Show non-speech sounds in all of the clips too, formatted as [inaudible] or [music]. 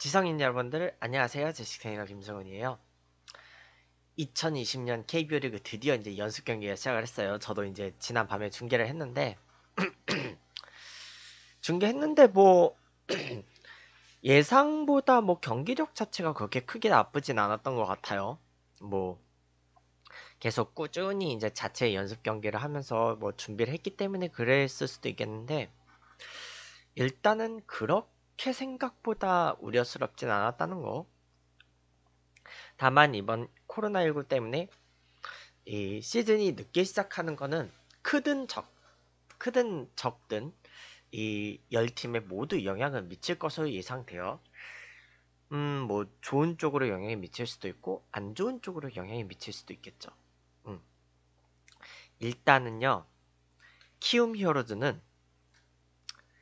지성인 여러분들 안녕하세요 제식생이가 김성훈이에요 2020년 KBO 리그 드디어 이제 연습 경기가 시작을 했어요 저도 이제 지난 밤에 중계를 했는데 [clears throat] 중계했는데 뭐 [clears throat] 예상보다 뭐 경기력 자체가 그렇게 크게 나쁘진 않았던 것 같아요 뭐 계속 꾸준히 이제 자체 연습 경기를 하면서 뭐 준비를 했기 때문에 그랬을 수도 있겠는데 일단은 그렇게 그렇게 생각보다 우려스럽진 않았다는 거. 다만 이번 코로나19 때문에 이 시즌이 늦게 시작하는 거는 크든 적, 크든 적든 이 열 팀에 모두 영향을 미칠 것으로 예상되어 음, 뭐 좋은 쪽으로 영향이 미칠 수도 있고 안 좋은 쪽으로 영향이 미칠 수도 있겠죠. 음. 일단은요. 키움 히어로즈는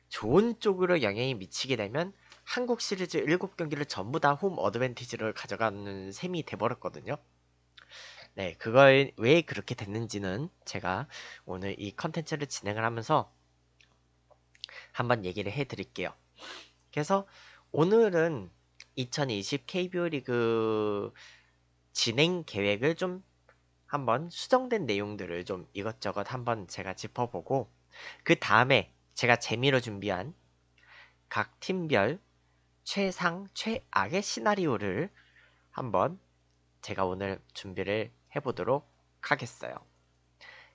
좋은 쪽으로 영향이 미치게 되면 한국 시리즈 7경기를 전부 다 홈 어드밴티지를 가져가는 셈이 돼버렸거든요. 네, 그걸 왜 그렇게 됐는지는 제가 오늘 이 컨텐츠를 진행을 하면서 한번 얘기를 해드릴게요. 그래서 오늘은 2020 KBO 리그 진행 계획을 좀 한번 수정된 내용들을 좀 이것저것 한번 제가 짚어보고 그 다음에 제가 재미로 준비한 각 팀별 최상, 최악의 시나리오를 한번 제가 오늘 준비를 해보도록 하겠어요.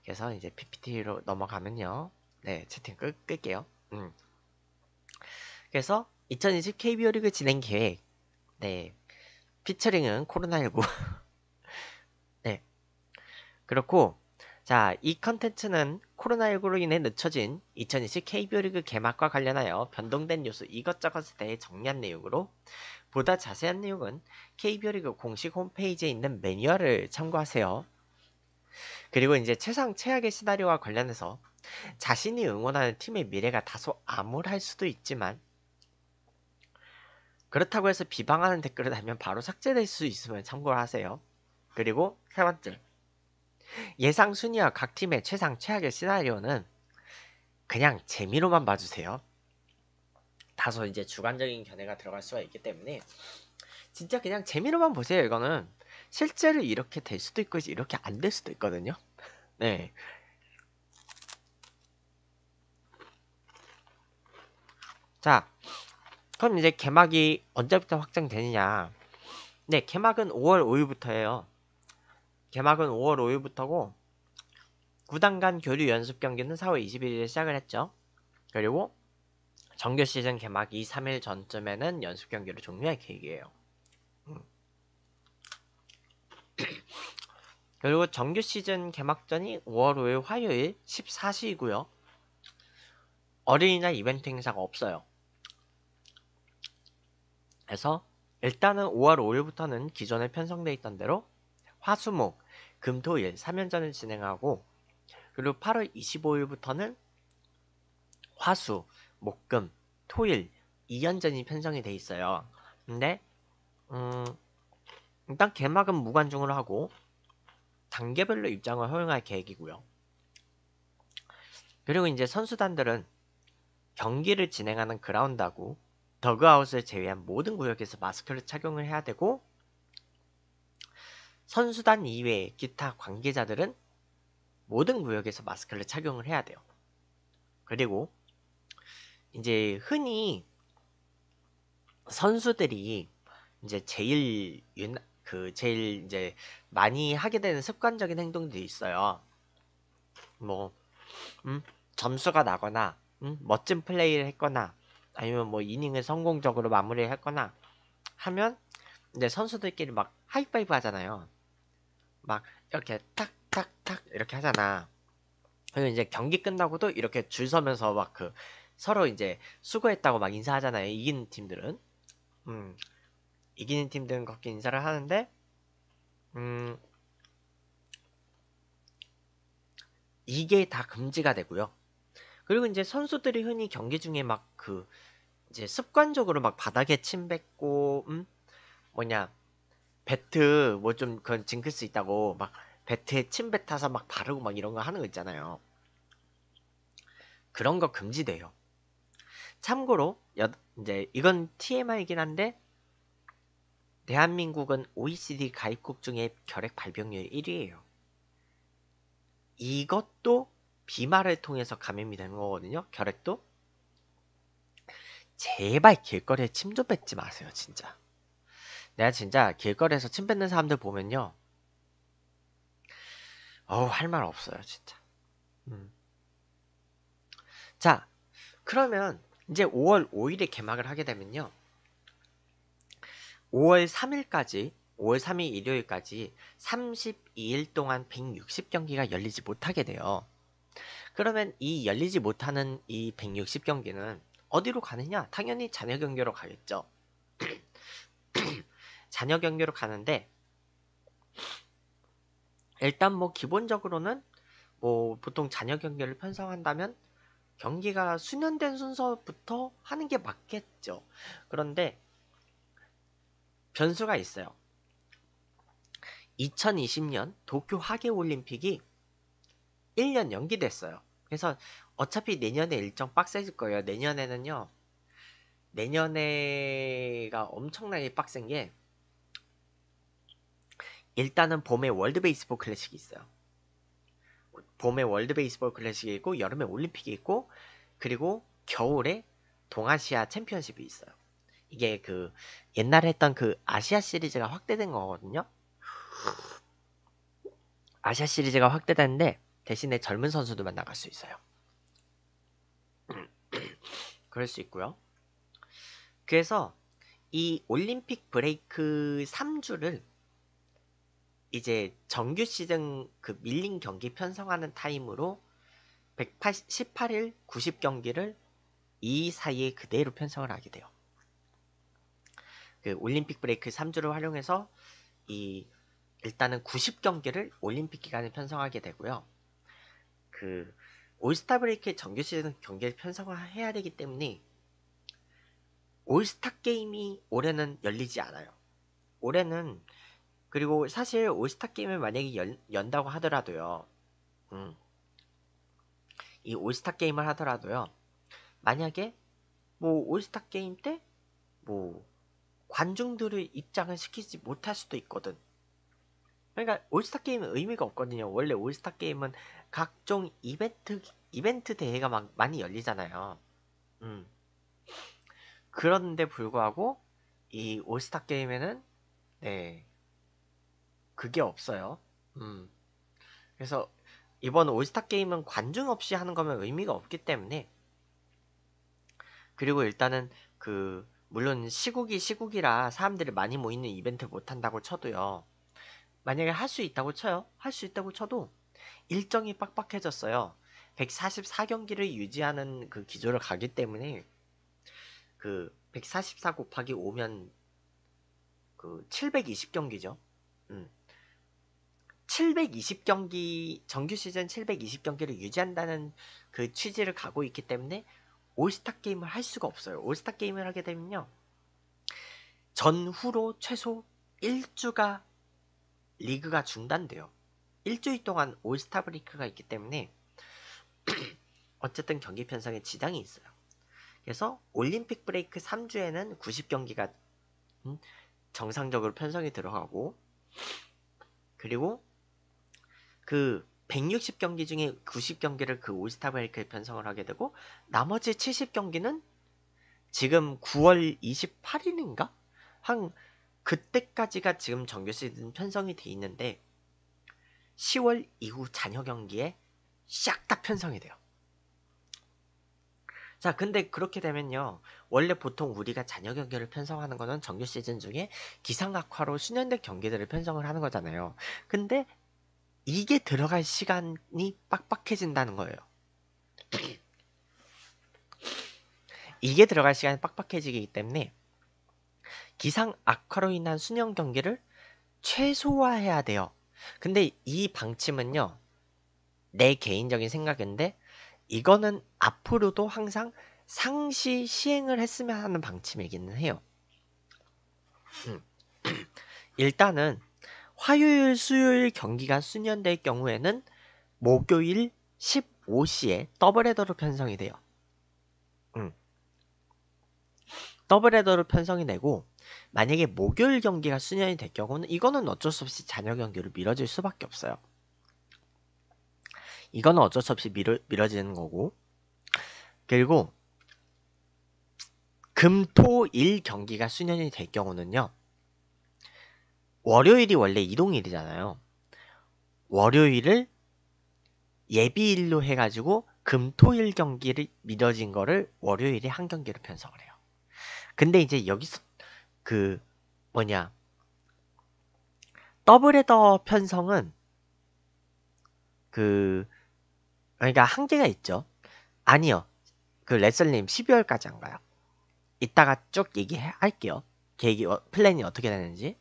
그래서 이제 PPT로 넘어가면요. 네, 채팅 끄, 끌게요. 음. 그래서 2020 KBO 리그 진행 계획. 네. 피처링은 코로나19. [laughs] 네. 그렇고, 자, 이 컨텐츠는 코로나19로 인해 늦춰진 2020 KBO 리그 개막과 관련하여 변동된 뉴스 이것저것에 대해 정리한 내용으로 보다 자세한 내용은 KBO 리그 공식 홈페이지에 있는 매뉴얼을 참고하세요. 그리고 이제 최상 최악의 시나리오와 관련해서 자신이 응원하는 팀의 미래가 다소 암울할 수도 있지만 그렇다고 해서 비방하는 댓글을 달면 바로 삭제될 수 있으면 참고 하세요. 그리고 세 번째. 예상 순위와 각 팀의 최상 최악의 시나리오는 그냥 재미로만 봐주세요. 다소 이제 주관적인 견해가 들어갈 수가 있기 때문에 진짜 그냥 재미로만 보세요. 이거는 실제로 이렇게 될 수도 있고 이렇게 안 될 수도 있거든요. [laughs] 네. 자, 그럼 이제 개막이 언제부터 확정되느냐? 네, 개막은 5월 5일부터예요. 개막은 5월 5일부터고 구단 간 교류 연습 경기는 4월 21일에 시작을 했죠. 그리고 정규 시즌 개막 2, 3일 전쯤에는 연습 경기를 종료할 계획이에요. 음. [clears throat] 그리고 정규 시즌 개막전이 5월 5일 화요일 14시이고요. 어린이날 이벤트 행사가 없어요. 그래서 일단은 5월 5일부터는 기존에 편성돼 있던 대로 화수목 금토일 3연전을 진행하고 그리고 8월 25일부터는 화수, 목금, 토일 2연전이 편성이 돼 있어요. 근데 음, 일단 개막은 무관중으로 하고 단계별로 입장을 허용할 계획이고요. 그리고 이제 선수단들은 경기를 진행하는 그라운드하고 더그아웃을 제외한 모든 구역에서 마스크를 착용을 해야 되고 선수단 이외의 기타 관계자들은 모든 구역에서 마스크를 착용을 해야 돼요. 그리고 이제 흔히 선수들이 이제 제일 그 제일 이제 많이 하게 되는 습관적인 행동들이 있어요. 뭐 음, 점수가 나거나 음, 멋진 플레이를 했거나 아니면 뭐 이닝을 성공적으로 마무리했거나 하면 이제 선수들끼리 막 하이파이브 하잖아요. 막 이렇게 탁탁탁 이렇게 하잖아. 그리고 이제 경기 끝나고도 이렇게 줄 서면서 막 그 서로 이제 수고했다고 막 인사하잖아요. 이기는 팀들은. 음. 이기는 팀들은 그렇게 인사를 하는데 음. 이게 다 금지가 되고요. 그리고 이제 선수들이 흔히 경기 중에 막 그 이제 습관적으로 막 바닥에 침 뱉고 음 뭐냐 배트 뭐 좀 그건 징크스 있다고 막 배트에 침 뱉어서 막 바르고 막 이런 거 하는 거 있잖아요. 그런 거 금지돼요. 참고로 여, 이제 이건 TMI이긴 한데 대한민국은 OECD 가입국 중에 결핵 발병률 1위예요. 이것도 비말을 통해서 감염이 되는 거거든요. 결핵도 제발 길거리에 침 좀 뱉지 마세요, 진짜. 내가 진짜 길거리에서 침 뱉는 사람들 보면요. 어우, 할 말 없어요, 진짜. 음. 자, 그러면 이제 5월 5일에 개막을 하게 되면요. 5월 3일까지, 5월 3일 일요일까지 32일 동안 160경기가 열리지 못하게 돼요. 그러면 이 열리지 못하는 이 160경기는 어디로 가느냐? 당연히 잔여 경기로 가겠죠. 자녀 경기로 가는데 일단 뭐 기본적으로는 뭐 보통 자녀 경기를 편성한다면 경기가 수년된 순서부터 하는 게 맞겠죠. 그런데 변수가 있어요. 2020년 도쿄 하계 올림픽이 1년 연기됐어요. 그래서 어차피 내년에 일정 빡세질 거예요. 내년에는요. 내년에가 엄청나게 빡센 게 일단은 봄에 월드 베이스볼 클래식이 있어요. 봄에 월드 베이스볼 클래식이 있고 여름에 올림픽이 있고 그리고 겨울에 동아시아 챔피언십이 있어요. 이게 그 옛날에 했던 그 아시아 시리즈가 확대된 거거든요. 아시아 시리즈가 확대됐는데 대신에 젊은 선수들만 나갈 수 있어요. [clears throat] 그럴 수 있고요. 그래서 이 올림픽 브레이크 3주를 이제 정규 시즌 그 밀린 경기 편성하는 타임으로 1 8 18일 90경기를 이 사이에 그대로 편성을 하게 돼요. 그 올림픽 브레이크 3주를 활용해서 이 일단은 90경기를 올림픽 기간에 편성하게 되고요. 그 올스타 브레이크의 정규 시즌 경기를 편성해야 되기 때문에 올스타 게임이 올해는 열리지 않아요. 올해는 그리고 사실 올스타 게임을 만약에 연, 연다고 하더라도요. 음. 이 올스타 게임을 하더라도요. 만약에 뭐 올스타 게임 때 뭐 관중들을 입장을 시키지 못할 수도 있거든. 그러니까 올스타 게임은 의미가 없거든요. 원래 올스타 게임은 각종 이벤트 이벤트 대회가 막 많이 열리잖아요. 음. 그런데 불구하고 이 올스타 게임에는 네 그게 없어요. 음. 그래서 이번 올스타 게임은 관중 없이 하는 거면 의미가 없기 때문에 그리고 일단은 그 물론 시국이 시국이라 사람들이 많이 모이는 이벤트 못 한다고 쳐도요. 만약에 할 수 있다고 쳐요. 할 수 있다고 쳐도 일정이 빡빡해졌어요. 144경기를 유지하는 그 기조를 가기 때문에 그 144 곱하기 5면 그 720경기죠. 음. 720경기 정규 시즌 720경기를 유지한다는 그 취지를 가고 있기 때문에 올스타 게임을 할 수가 없어요. 올스타 게임을 하게 되면요. 전후로 최소 1주가 리그가 중단돼요. 일주일 동안 올스타 브레이크가 있기 때문에 [clears throat] 어쨌든 경기 편성에 지장이 있어요. 그래서 올림픽 브레이크 3주에는 90경기가 음, 정상적으로 편성이 들어가고 그리고 그 160경기 중에 90경기를 그 올스타 브레이크에 편성을 하게 되고 나머지 70경기는 지금 9월 28일인가? 한 그때까지가 지금 정규 시즌 편성이 돼 있는데 10월 이후 잔여 경기에 싹 다 편성이 돼요. 자, 근데 그렇게 되면요. 원래 보통 우리가 잔여 경기를 편성하는 거는 정규 시즌 중에 기상악화로 수년된 경기들을 편성을 하는 거잖아요. 근데 이게 들어갈 시간이 빡빡해진다는 거예요. 이게 들어갈 시간이 빡빡해지기 때문에 기상 악화로 인한 수년 경기를 최소화해야 돼요. 근데 이 방침은요, 내 개인적인 생각인데, 이거는 앞으로도 항상 상시 시행을 했으면 하는 방침이기는 해요. [clears throat] 일단은 화요일, 수요일 경기가 수년될 경우에는 목요일 15시에 더블헤더로 편성이 돼요. 음. 더블헤더로 편성이 되고 만약에 목요일 경기가 수년이 될 경우는 이거는 어쩔 수 없이 잔여 경기로 미뤄질 수밖에 없어요. 이거는 어쩔 수 없이 미뤄, 미뤄지는 거고 그리고 금, 토, 일 경기가 수년이 될 경우는요. 월요일이 원래 이동일이잖아요. 월요일을 예비일로 해가지고 금토일 경기를 미뤄진 거를 월요일에 한 경기로 편성을 해요. 근데 이제 여기서 그 뭐냐 더블헤더 편성은 그 그러니까 한계가 있죠. 아니요. 그 레슬님 12월까지 안 가요. 이따가 쭉 얘기할게요. 계획이 어, 플랜이 어떻게 되는지.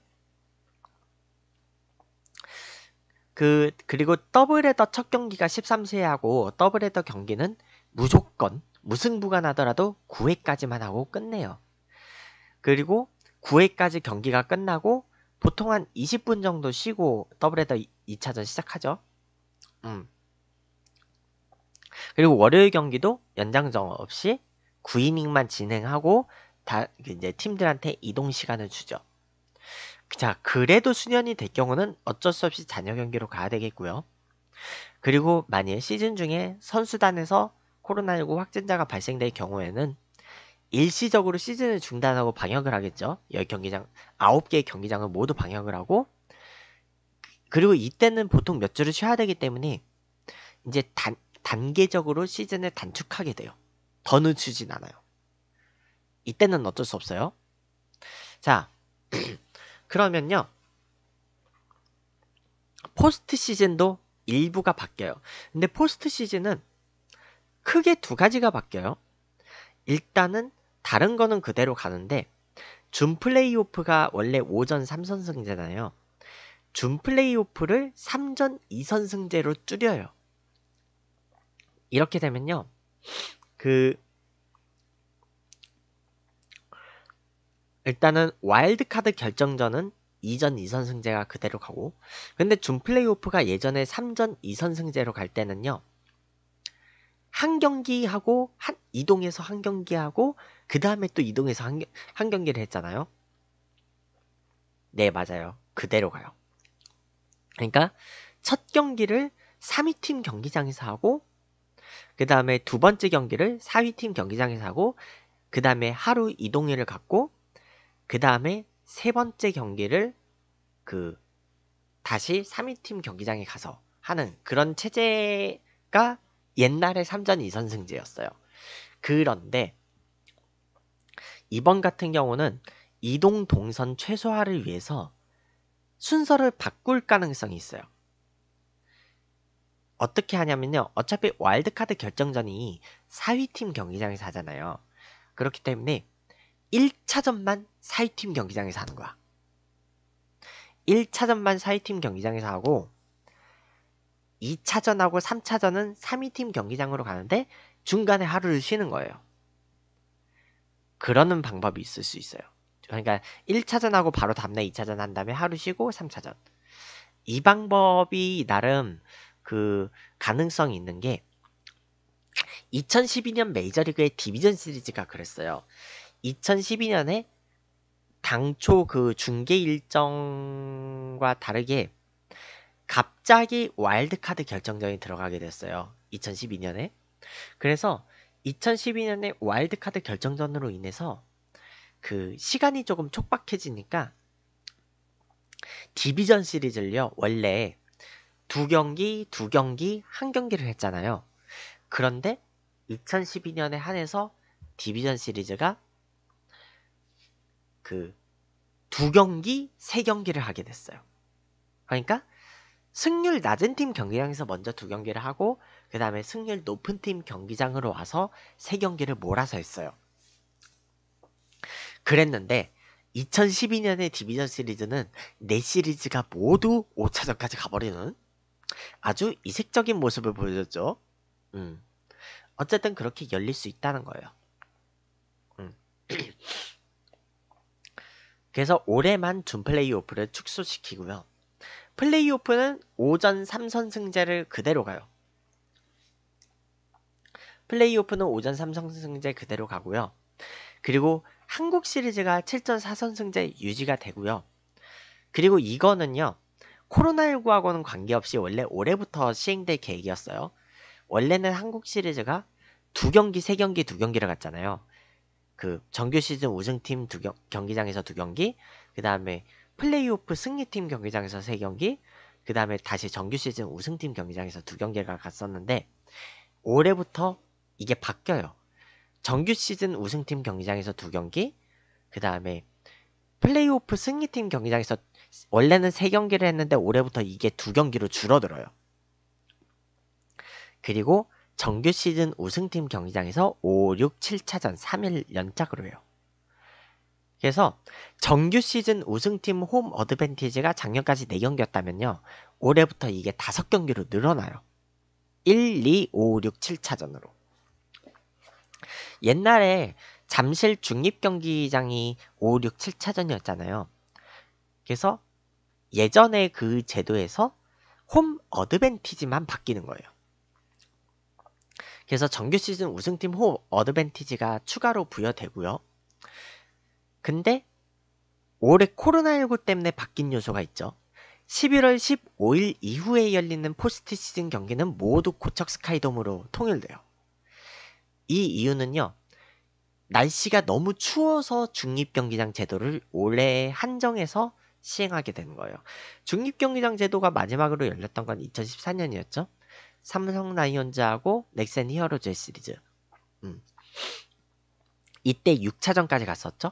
그 그리고 더블헤더 첫 경기가 13세하고 더블헤더 경기는 무조건 무승부가 나더라도 9회까지만 하고 끝내요. 그리고 9회까지 경기가 끝나고 보통 한 20분 정도 쉬고 더블헤더 2차전 시작하죠. 음. 그리고 월요일 경기도 연장전 없이 9이닝만 진행하고 다 이제 팀들한테 이동 시간을 주죠. 자, 그래도 수년이 될 경우는 어쩔 수 없이 잔여 경기로 가야 되겠고요. 그리고 만일 시즌 중에 선수단에서 코로나19 확진자가 발생될 경우에는 일시적으로 시즌을 중단하고 방역을 하겠죠. 10경기장, 9개의 경기장을 모두 방역을 하고 그리고 이때는 보통 몇 주를 쉬어야 되기 때문에 이제 단, 단계적으로 시즌을 단축하게 돼요. 더 늦추진 않아요. 이때는 어쩔 수 없어요. 자, 그러면요. 포스트 시즌도 일부가 바뀌어요. 근데 포스트 시즌은 크게 두 가지가 바뀌어요. 일단은 다른 거는 그대로 가는데 준 플레이오프가 원래 5전 3선승제잖아요. 준 플레이오프를 3전 2선승제로 줄여요. 이렇게 되면요. 그 일단은 와일드카드 결정전은 2전 2선승제가 그대로 가고 근데 준 플레이오프가 예전에 3전 2선승제로 갈 때는요. 한 경기 하고 한 이동해서 한 경기 하고 그 다음에 또 이동해서 한, 한 경기를 했잖아요. 네, 맞아요. 그대로 가요. 그러니까 첫 경기를 3위 팀 경기장에서 하고 그 다음에 두 번째 경기를 4위 팀 경기장에서 하고 그 다음에 하루 이동일을 갖고 그 다음에 세 번째 경기를 그 다시 3위팀 경기장에 가서 하는 그런 체제가 옛날에 3전 2선 승제였어요. 그런데 이번 같은 경우는 이동 동선 최소화를 위해서 순서를 바꿀 가능성이 있어요. 어떻게 하냐면요. 어차피 와일드카드 결정전이 4위팀 경기장에서 하잖아요. 그렇기 때문에 1차전만 4위팀 경기장에서 하는 거야. 1차전만 4위팀 경기장에서 하고 2차전하고 3차전은 3위팀 경기장으로 가는데 중간에 하루를 쉬는 거예요. 그러는 방법이 있을 수 있어요. 그러니까 1차전하고 바로 다음날 2차전 한 다음에 하루 쉬고 3차전. 이 방법이 나름 그 가능성이 있는 게 2012년 메이저리그의 디비전 시리즈가 그랬어요. 2012년에 당초 그 중계 일정과 다르게 갑자기 와일드카드 결정전이 들어가게 됐어요. 2012년에. 그래서 2012년에 와일드카드 결정전으로 인해서 그 시간이 조금 촉박해지니까 디비전 시리즈를요, 원래 두 경기, 두 경기, 한 경기를 했잖아요. 그런데 2012년에 한해서 디비전 시리즈가 그두 경기, 세 경기를 하게 됐어요. 그러니까 승률 낮은 팀 경기장에서 먼저 두 경기를 하고 그 다음에 승률 높은 팀 경기장으로 와서 세 경기를 몰아서 했어요. 그랬는데 2012년의 디비전 시리즈는 네 시리즈가 모두 5차전까지 가버리는 아주 이색적인 모습을 보여줬죠. 음. 어쨌든 그렇게 열릴 수 있다는 거예요. 음. 그래서 올해만 준 플레이오프를 축소시키고요. 플레이오프는 오전 3선 승제를 그대로 가요. 플레이오프는 오전 3선 승제 그대로 가고요. 그리고 한국 시리즈가 7전 4선 승제 유지가 되고요. 그리고 이거는요. 코로나19하고는 관계없이 원래 올해부터 시행될 계획이었어요. 원래는 한국 시리즈가 두 경기, 세 경기, 두 경기를 갔잖아요. 그 정규 시즌 우승팀 두 경, 경기장에서 두 경기, 그 다음에 플레이오프 승리팀 경기장에서 세 경기, 그 다음에 다시 정규 시즌 우승팀 경기장에서 두 경기가 갔었는데 올해부터 이게 바뀌어요. 정규 시즌 우승팀 경기장에서 두 경기, 그 다음에 플레이오프 승리팀 경기장에서 원래는 세 경기를 했는데 올해부터 이게 두 경기로 줄어들어요. 그리고 정규 시즌 우승팀 경기장에서 5, 6, 7차전 3일 연착으로요 그래서 정규 시즌 우승팀 홈 어드밴티지가 작년까지 4경기였다면요. 올해부터 이게 5경기로 늘어나요. 1, 2, 5, 6, 7차전으로. 옛날에 잠실 중립경기장이 5, 6, 7차전이었잖아요. 그래서 예전에 그 제도에서 홈 어드밴티지만 바뀌는 거예요. 그래서 정규 시즌 우승팀 호 어드밴티지가 추가로 부여되고요. 근데 올해 코로나19 때문에 바뀐 요소가 있죠. 11월 15일 이후에 열리는 포스트 시즌 경기는 모두 고척 스카이돔으로 통일돼요. 이 이유는요. 날씨가 너무 추워서 중립경기장 제도를 올해 한정해서 시행하게 되는 거예요. 중립경기장 제도가 마지막으로 열렸던 건 2014년이었죠. 삼성 라이온즈하고 넥센 히어로즈의 시리즈. 음. 이때 6차전까지 갔었죠.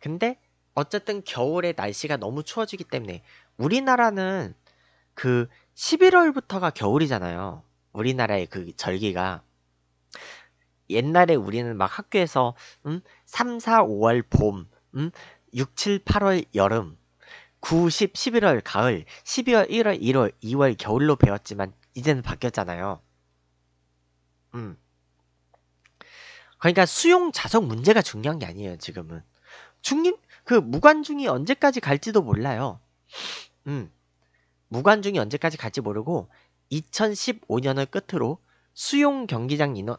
근데 어쨌든 겨울에 날씨가 너무 추워지기 때문에 우리나라는 그 11월부터가 겨울이잖아요. 우리나라의 그 절기가 옛날에 우리는 막 학교에서 음 3, 4, 5월 봄, 음 6, 7, 8월 여름, 9, 10, 11월 가을, 12월, 1월, 1월, 2월 겨울로 배웠지만 이제는 바뀌었잖아요. 음. 그러니까 수용 자석 문제가 중요한 게 아니에요, 지금은. 중립, 그 무관중이 언제까지 갈지도 몰라요. 음. 무관중이 언제까지 갈지 모르고 2015년을 끝으로 수용 경기장 인원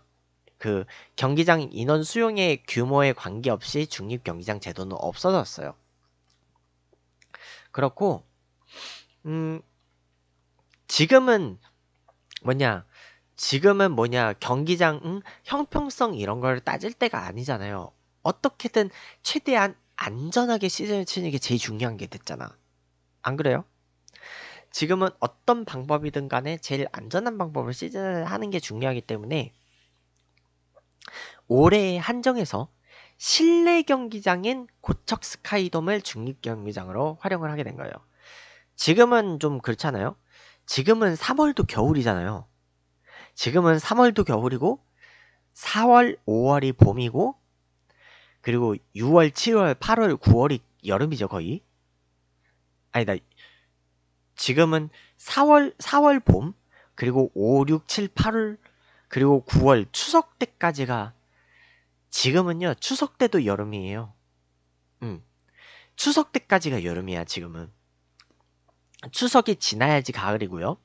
그 경기장 인원 수용의 규모에 관계없이 중립 경기장 제도는 없어졌어요. 그렇고 음 지금은 뭐냐 지금은 뭐냐 경기장 응? 형평성 이런 걸 따질 때가 아니잖아요. 어떻게든 최대한 안전하게 시즌을 치는 게 제일 중요한 게 됐잖아. 안 그래요? 지금은 어떤 방법이든 간에 제일 안전한 방법을 시즌을 하는 게 중요하기 때문에 올해의 한정에서 실내 경기장인 고척 스카이돔을 중립 경기장으로 활용을 하게 된 거예요. 지금은 좀 그렇잖아요. 지금은 3월도 겨울이잖아요. 지금은 3월도 겨울이고 4월, 5월이 봄이고 그리고 6월, 7월, 8월, 9월이 여름이죠, 거의. 아니다. 지금은 4월, 4월 봄, 그리고 5, 6, 7, 8월, 그리고 9월 추석 때까지가 지금은요. 추석 때도 여름이에요. 음. 추석 때까지가 여름이야, 지금은. 추석이 지나야지 가을이고요.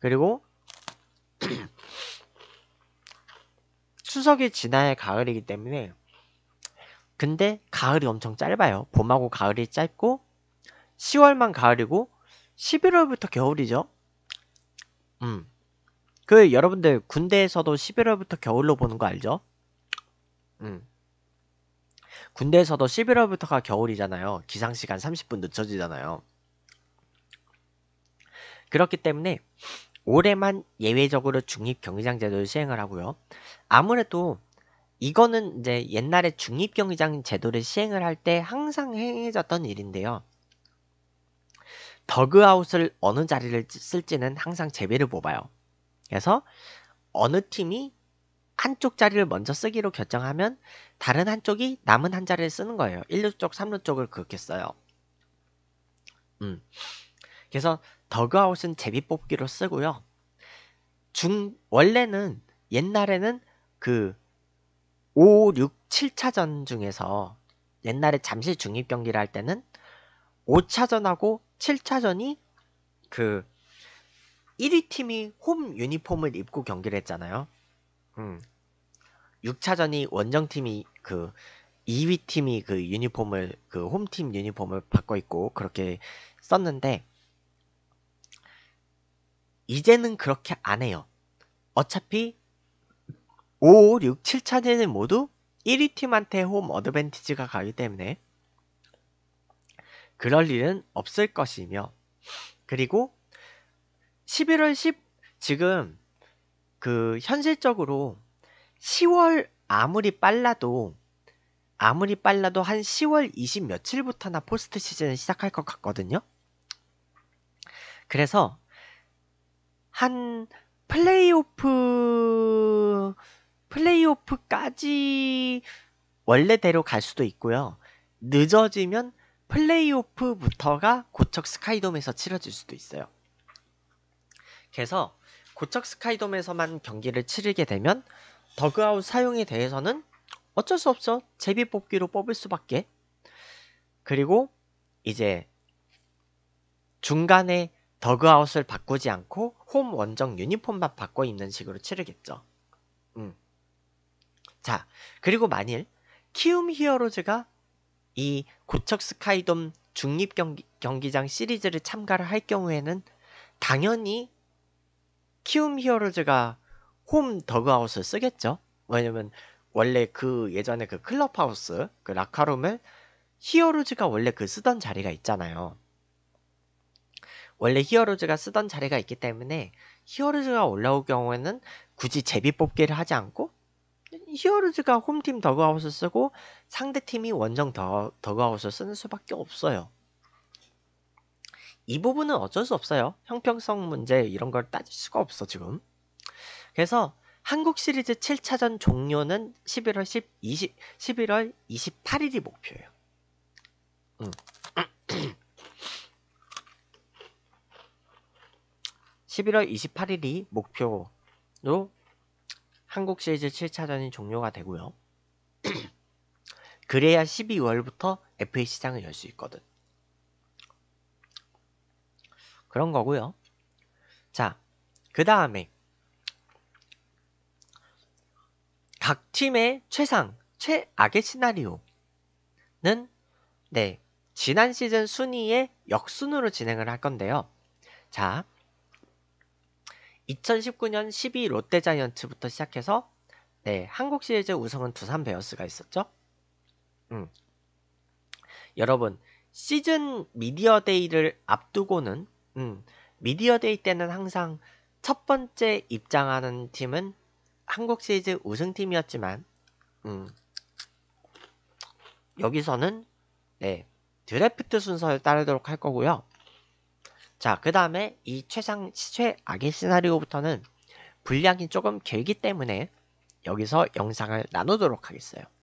그리고 [clears throat] 추석이 지나야 가을이기 때문에 근데 가을이 엄청 짧아요. 봄하고 가을이 짧고 10월만 가을이고 11월부터 겨울이죠. 음. 그 여러분들 군대에서도 11월부터 겨울로 보는 거 알죠? 음. 군대에서도 11월부터가 겨울이잖아요. 기상시간 30분 늦춰지잖아요. 그렇기 때문에 올해만 예외적으로 중립 경기장 제도를 시행을 하고요. 아무래도 이거는 이제 옛날에 중립 경기장 제도를 시행을 할 때 항상 행해졌던 일인데요. 더그아웃을 어느 자리를 쓸지는 항상 제비를 뽑아요. 그래서 어느 팀이 한쪽 자리를 먼저 쓰기로 결정하면 다른 한쪽이 남은 한 자리를 쓰는 거예요. 1루 쪽, 3루 쪽을 그렇게 써요. 음. 그래서 더그아웃은 제비뽑기로 쓰고요. 중 원래는 옛날에는 그 5, 6, 7차전 중에서 옛날에 잠실 중립 경기를 할 때는 5차전하고 7차전이 그 1위 팀이 홈 유니폼을 입고 경기를 했잖아요. 음. 6차전이 원정팀이 그 2위 팀이 그 유니폼을 그 홈팀 유니폼을 바꿔 입고 그렇게 썼는데 이제는 그렇게 안 해요. 어차피 5, 6, 7차전은 모두 1위 팀한테 홈 어드밴티지가 가기 때문에 그럴 일은 없을 것이며 그리고 11월 10 지금 그 현실적으로 10월 아무리 빨라도 아무리 빨라도 한 10월 20 며칠부터나 포스트 시즌을 시작할 것 같거든요. 그래서 한 플레이오프 플레이오프까지 원래대로 갈 수도 있고요. 늦어지면 플레이오프부터가 고척 스카이돔에서 치러질 수도 있어요. 그래서 고척 스카이돔에서만 경기를 치르게 되면 더그아웃 사용에 대해서는 어쩔 수 없어 제비 뽑기로 뽑을 수밖에 그리고 이제 중간에 더그아웃을 바꾸지 않고 홈 원정 유니폼만 바꿔 입는 식으로 치르겠죠. 음. 자, 그리고 만일 키움 히어로즈가 이 고척 스카이돔 중립 경기, 경기장 시리즈를 참가를 할 경우에는 당연히 키움 히어로즈가 홈 더그아웃을 쓰겠죠. 왜냐면 원래 그 예전에 그 클럽하우스 그 라카룸을 히어로즈가 원래 그 쓰던 자리가 있잖아요. 원래 히어로즈가 쓰던 자리가 있기 때문에 히어로즈가 올라올 경우에는 굳이 제비 뽑기를 하지 않고 히어로즈가 홈팀 더그아웃을 쓰고 상대팀이 원정 더, 더그아웃을 쓰는 수밖에 없어요. 이 부분은 어쩔 수 없어요. 형평성 문제 이런 걸 따질 수가 없어 지금. 그래서 한국 시리즈 7차전 종료는 11월 10, 20, 11월 28일이 목표예요. 음. [clears throat] 11월 28일이 목표로 한국 시리즈 7차전이 종료가 되고요. [clears throat] 그래야 12월부터 FA 시장을 열 수 있거든. 그런 거고요. 자, 그 다음에 각 팀의 최상, 최악의 시나리오는 네, 지난 시즌 순위의 역순으로 진행을 할 건데요. 자, 2019년 12 롯데자이언츠부터 시작해서 네, 한국 시리즈 우승은 두산 베어스가 있었죠. 음. 여러분, 시즌 미디어 데이를 앞두고는 음, 미디어 데이 때는 항상 첫 번째 입장하는 팀은 한국 시리즈 우승팀이었지만 음, 여기서는 네, 드래프트 순서를 따르도록 할 거고요. 자, 그 다음에 이 최상, 최악의 시나리오부터는 분량이 조금 길기 때문에 여기서 영상을 나누도록 하겠어요.